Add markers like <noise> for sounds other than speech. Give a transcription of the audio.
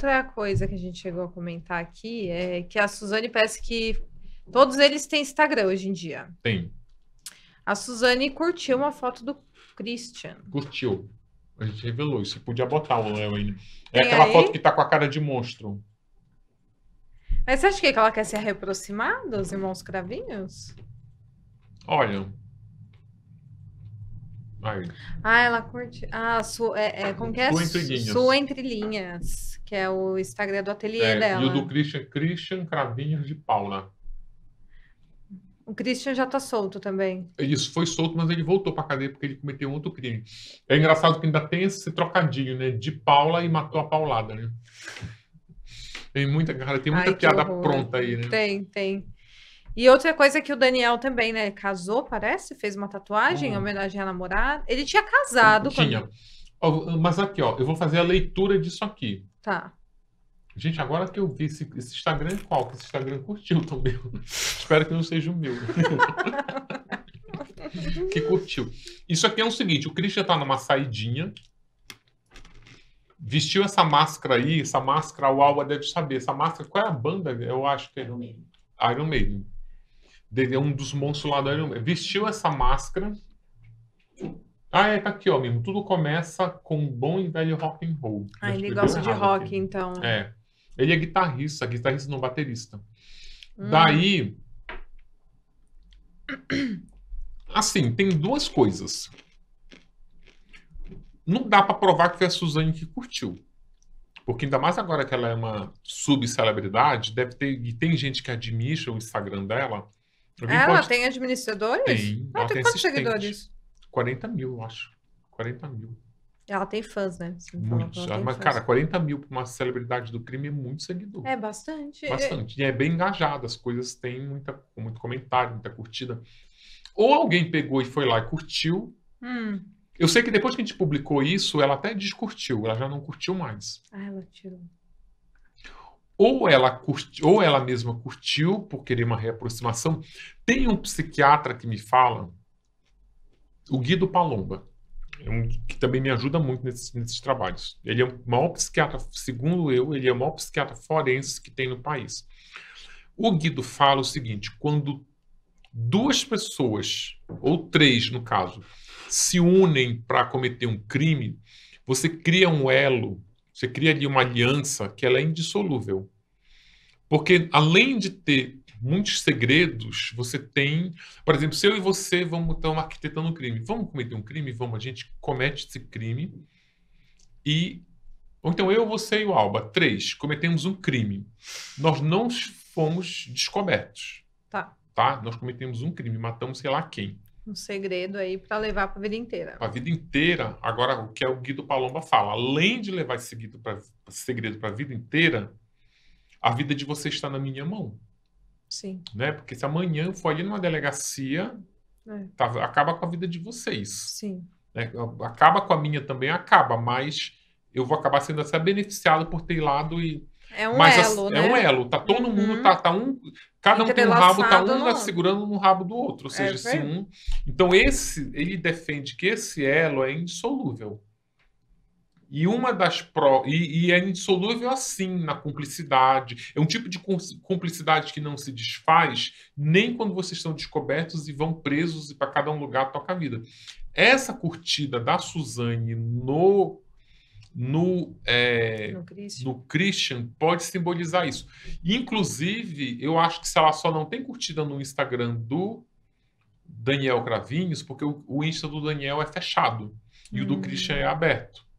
outra coisa que a gente chegou a comentar aqui é que a Suzane parece que todos eles têm Instagram hoje em dia. Tem. A Suzane curtiu uma foto do Christian. Curtiu. A gente revelou isso. Você podia botar o Léo aí. Né? É tem aquela aí? foto que tá com a cara de monstro. Mas você acha que ela quer se aproximar dos irmãos Cravinhos? Olha, ah, ela curte. Ah, su... é, é, como que é? Sua Entre Linhas. Sua Entre Linhas, que é o Instagram do ateliê é, dela. E o do Christian, Christian Cravinhos de Paula. O Christian já tá solto também. Isso, foi solto, mas ele voltou pra cadeia porque ele cometeu outro crime. É engraçado que ainda tem esse trocadilho, né? De Paula e matou a Paulada, né? Tem muita, cara, tem muita Ai, piada horror. pronta aí, né? Tem, tem. E outra coisa que o Daniel também, né? Casou, parece, fez uma tatuagem hum. em homenagem à namorada. Ele tinha casado. Tinha. Quando... Mas aqui, ó, eu vou fazer a leitura disso aqui. Tá. Gente, agora que eu vi esse, esse Instagram qual? Que esse Instagram curtiu também. <laughs> Espero que não seja o meu. <laughs> que curtiu. Isso aqui é o seguinte: o Christian tá numa saidinha. Vestiu essa máscara aí, essa máscara, o Alba deve saber. Essa máscara, qual é a banda? Eu acho que é. Iron Maiden. Iron Maiden. É um dos monstros lá da vestiu essa máscara. Ah, é, tá aqui, ó, mesmo. Tudo começa com bom e velho rock and roll. Ah, ele gosta de rock, aqui. então. É. Ele é guitarrista, guitarrista não baterista. Hum. Daí. Assim, tem duas coisas. Não dá para provar que foi a Suzane que curtiu. Porque ainda mais agora que ela é uma subcelebridade, deve ter. E tem gente que administra o Instagram dela ela pode... tem administradores? Tem. Ela, ela tem, tem quantos seguidores? 40 mil, eu acho. 40 mil. Ela tem fãs, né? Muitos. Mas, cara, 40 mil para uma celebridade do crime é muito seguidor. É bastante. Bastante. E é bem engajado. As coisas têm muita, muito comentário, muita curtida. Ou alguém pegou e foi lá e curtiu. Hum. Eu sei que depois que a gente publicou isso, ela até descurtiu. Ela já não curtiu mais. Ah, ela tirou ou ela, curti, ou ela mesma curtiu por querer uma reaproximação. Tem um psiquiatra que me fala, o Guido Palomba, é que também me ajuda muito nesses, nesses, trabalhos. Ele é o maior psiquiatra, segundo eu, ele é o maior psiquiatra forense que tem no país. O Guido fala o seguinte: quando duas pessoas, ou três no caso, se unem para cometer um crime, você cria um elo você cria ali uma aliança que ela é indissolúvel. Porque além de ter muitos segredos, você tem, por exemplo, se eu e você vamos estar arquitetando um crime, vamos cometer um crime, vamos, a gente comete esse crime e ou então eu, você e o Alba, três, cometemos um crime. Nós não fomos descobertos. Tá. Tá? Nós cometemos um crime, matamos sei lá quem um segredo aí para levar para a vida inteira. para A vida inteira. Agora, o que é o Guido Palomba fala, além de levar esse pra, segredo para a vida inteira, a vida de você está na minha mão. Sim. Né? Porque se amanhã eu for ali numa delegacia, é. tá, acaba com a vida de vocês. Sim. Né? Acaba com a minha também, acaba, mas eu vou acabar sendo até beneficiado por ter ido e é um Mas elo, as, assim, né? É um né? elo. Tá todo uhum. mundo, tá, tá um... Cada um tem um rabo, tá um tá segurando no rabo do outro. Ou é seja, é, se um... Então, esse, ele defende que esse elo é insolúvel. E uma das pró, E, e, é insolúvel assim na cumplicidade. É um tipo de cumplicidade que não se desfaz nem quando vocês estão descobertos e vão presos e para cada um lugar toca a vida. Essa curtida da Suzane no no, é, no, Christian. no, Christian. pode simbolizar isso. Inclusive, eu acho que se ela só não tem curtida no Instagram do Daniel Cravinhos, porque o, o Insta do Daniel é fechado e hum. o do hum. Christian é aberto.